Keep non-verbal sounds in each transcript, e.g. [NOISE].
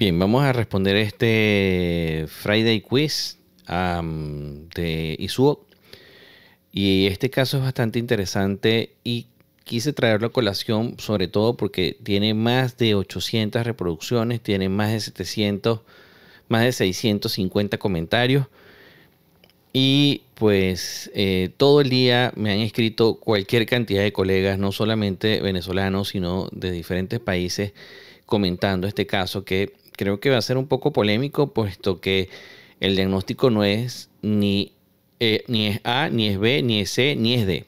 Bien, vamos a responder este Friday Quiz de Isuo. Y este caso es bastante interesante y quise traerlo a colación sobre todo porque tiene más de 800 reproducciones, tiene más de 700, más de 650 comentarios. Y pues eh, todo el día me han escrito cualquier cantidad de colegas, no solamente venezolanos, sino de diferentes países comentando este caso que creo que va a ser un poco polémico, puesto que el diagnóstico no es ni, eh, ni es A, ni es B, ni es C, ni es D.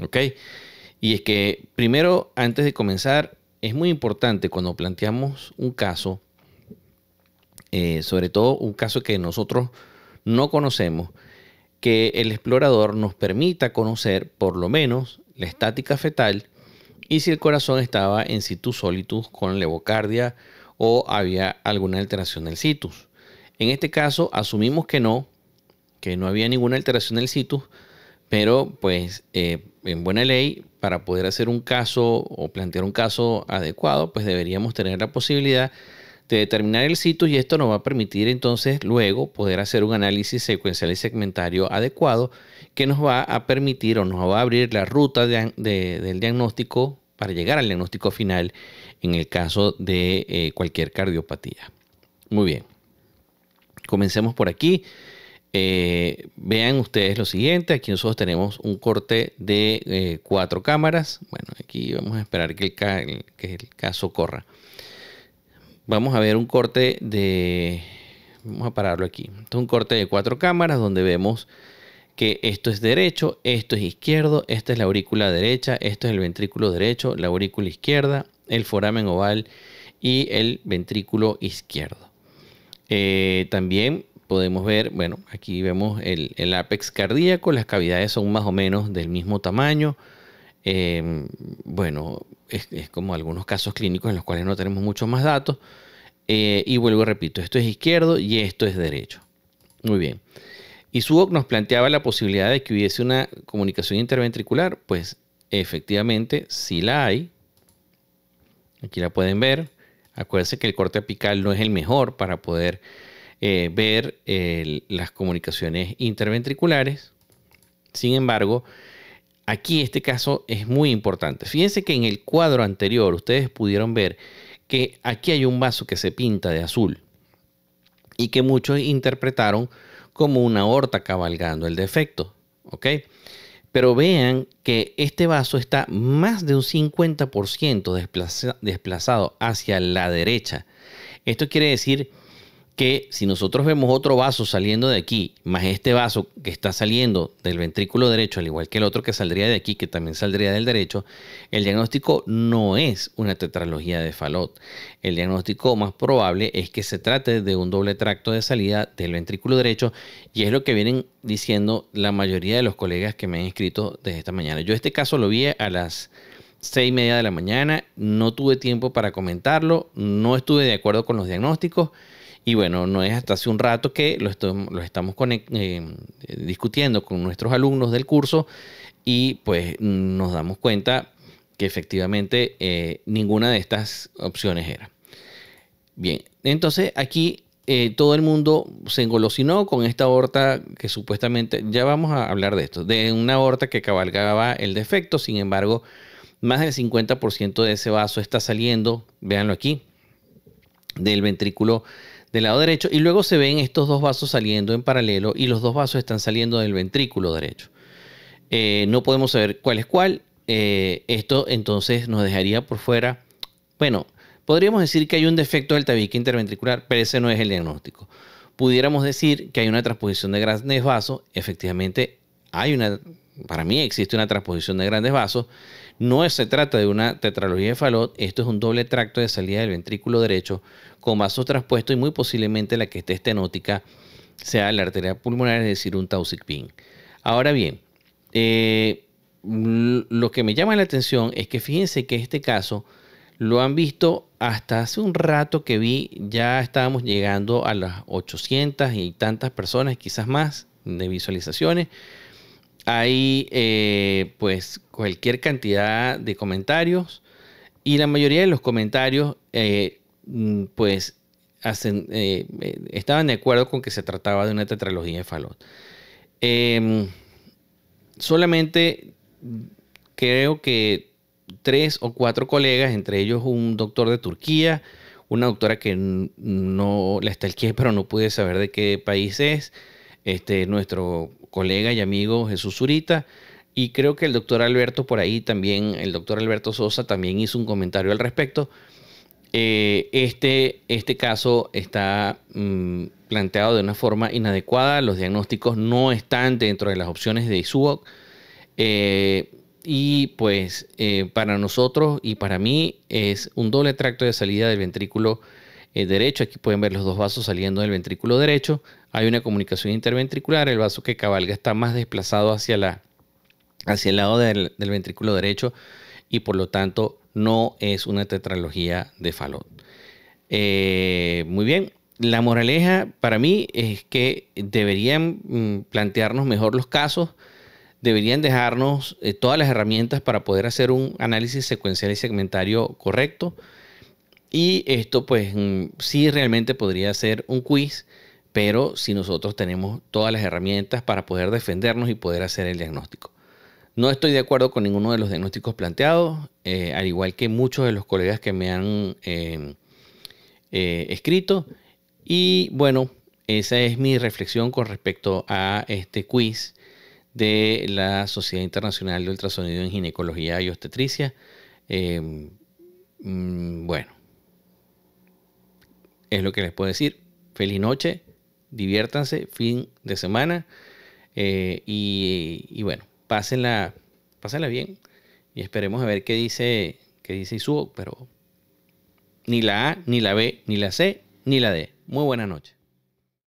¿Ok? Y es que primero, antes de comenzar, es muy importante cuando planteamos un caso, eh, sobre todo un caso que nosotros no conocemos, que el explorador nos permita conocer por lo menos la estática fetal y si el corazón estaba en situs solitus con levocardia o había alguna alteración del situs. En este caso asumimos que no, que no había ninguna alteración del situs, pero pues eh, en buena ley, para poder hacer un caso o plantear un caso adecuado, pues deberíamos tener la posibilidad de determinar el situs y esto nos va a permitir entonces luego poder hacer un análisis secuencial y segmentario adecuado que nos va a permitir o nos va a abrir la ruta del diagnóstico para llegar al diagnóstico final en el caso de eh, cualquier cardiopatía. Muy bien, comencemos por aquí. Eh, vean ustedes lo siguiente, aquí nosotros tenemos un corte de eh, cuatro cámaras. Bueno, aquí vamos a esperar que el, que el caso corra. Vamos a ver un corte de... Vamos a pararlo aquí. es un corte de cuatro cámaras donde vemos que esto es derecho, esto es izquierdo, esta es la aurícula derecha, esto es el ventrículo derecho, la aurícula izquierda, el foramen oval y el ventrículo izquierdo. Eh, también podemos ver, bueno, aquí vemos el, apex ápex cardíaco, las cavidades son más o menos del mismo tamaño. Em, bueno, es, como algunos casos clínicos en los cuales no tenemos mucho más datos. Eh, y vuelvo, repito, esto es izquierdo y esto es derecho. Muy bien. Y Subok nos planteaba la posibilidad de que hubiese una comunicación interventricular. Pues efectivamente, sí la hay. Aquí la pueden ver. Acuérdense que el corte apical no es el mejor para poder eh, ver las comunicaciones interventriculares. Sin embargo, aquí este caso es muy importante. Fíjense que en el cuadro anterior ustedes pudieron ver que aquí hay un vaso que se pinta de azul y que muchos interpretaron como una horta cabalgando el defecto. ¿Ok? Pero vean que este vaso está más de un 50% desplazado hacia la derecha. Esto quiere decir que si nosotros vemos otro vaso saliendo de aquí, más este vaso que está saliendo del ventrículo derecho, al igual que el otro que saldría de aquí, que también saldría del derecho, el diagnóstico no es una tetralogía de Fallot. El diagnóstico más probable es que se trate de un doble tracto de salida del ventrículo derecho y es lo que vienen diciendo la mayoría de los colegas que me han escrito desde esta mañana. Yo este caso lo vi a las 6 y media de la mañana, no tuve tiempo para comentarlo, no estuve de acuerdo con los diagnósticos. Y bueno, no es hasta hace un rato que lo, estamos eh, discutiendo con nuestros alumnos del curso y pues nos damos cuenta que efectivamente eh, ninguna de estas opciones era. Bien, entonces aquí eh, todo el mundo se engolosinó con esta aorta que supuestamente, ya vamos a hablar de esto, de una aorta que cabalgaba el defecto, sin embargo, más del 50% de ese vaso está saliendo, véanlo aquí, del ventrículo del lado derecho y luego se ven estos dos vasos saliendo en paralelo y los dos vasos están saliendo del ventrículo derecho. Eh, no podemos saber cuál es cuál. Eh, esto entonces nos dejaría por fuera. Bueno, podríamos decir que hay un defecto del tabique interventricular, pero ese no es el diagnóstico. Pudiéramos decir que hay una transposición de grandes vasos. Efectivamente, hay una para mí existe una transposición de grandes vasos. No se trata de una tetralogía de falot esto es un doble tracto de salida del ventrículo derecho con vasos transpuestos y muy posiblemente la que esté estenótica sea la arteria pulmonar, es decir, un tausic pin. Ahora bien, eh, lo que me llama la atención es que fíjense que este caso lo han visto hasta hace un rato que vi, ya estábamos llegando a las 800 y tantas personas, quizás más, de visualizaciones. Hay eh, pues cualquier cantidad de comentarios y la mayoría de los comentarios eh, mm, pues eh, estaban de acuerdo con que se trataba de una tetralogía de Falot. Em, solamente creo que tres o cuatro colegas, entre ellos un doctor de Turquía, una doctora que no la estalqué, [LAUGHS] pero no pude saber de qué país es, este, nuestro colega y amigo Jesús Zurita. Y creo que el doctor Alberto por ahí también, el doctor Alberto Sosa también hizo un comentario al respecto. Eh, este, este caso está mm, planteado de una forma inadecuada, los diagnósticos no están dentro de las opciones de ISUOC. Eh, y pues eh, para nosotros y para mí es un doble tracto de salida del ventrículo eh, derecho. Aquí pueden ver los dos vasos saliendo del ventrículo derecho. Hay una comunicación interventricular. El vaso que cabalga está más desplazado hacia, la, hacia el lado del, ventrículo derecho y por lo tanto no es una tetralogía de Fallot. Eh, muy bien, la moraleja para mí es que deberían mm, plantearnos mejor los casos, deberían dejarnos eh, todas las herramientas para poder hacer un análisis secuencial y segmentario correcto. Y esto pues mm, sí realmente podría ser un quiz, pero si nosotros tenemos todas las herramientas para poder defendernos y poder hacer el diagnóstico. No estoy de acuerdo con ninguno de los diagnósticos planteados, eh, al igual que muchos de los colegas que me han em, eh, escrito. Y bueno, esa es mi reflexión con respecto a este quiz de la Sociedad Internacional de Ultrasonido en Ginecología y Obstetricia. Em, mm, bueno. Es lo que les puedo decir. Feliz noche, diviértanse, fin de semana. Eh, y, bueno, pásenla, pásenla bien. Y esperemos a ver qué dice, qué dice Isuo, pero ni la A, ni la B, ni la C, ni la D. Muy buena noche.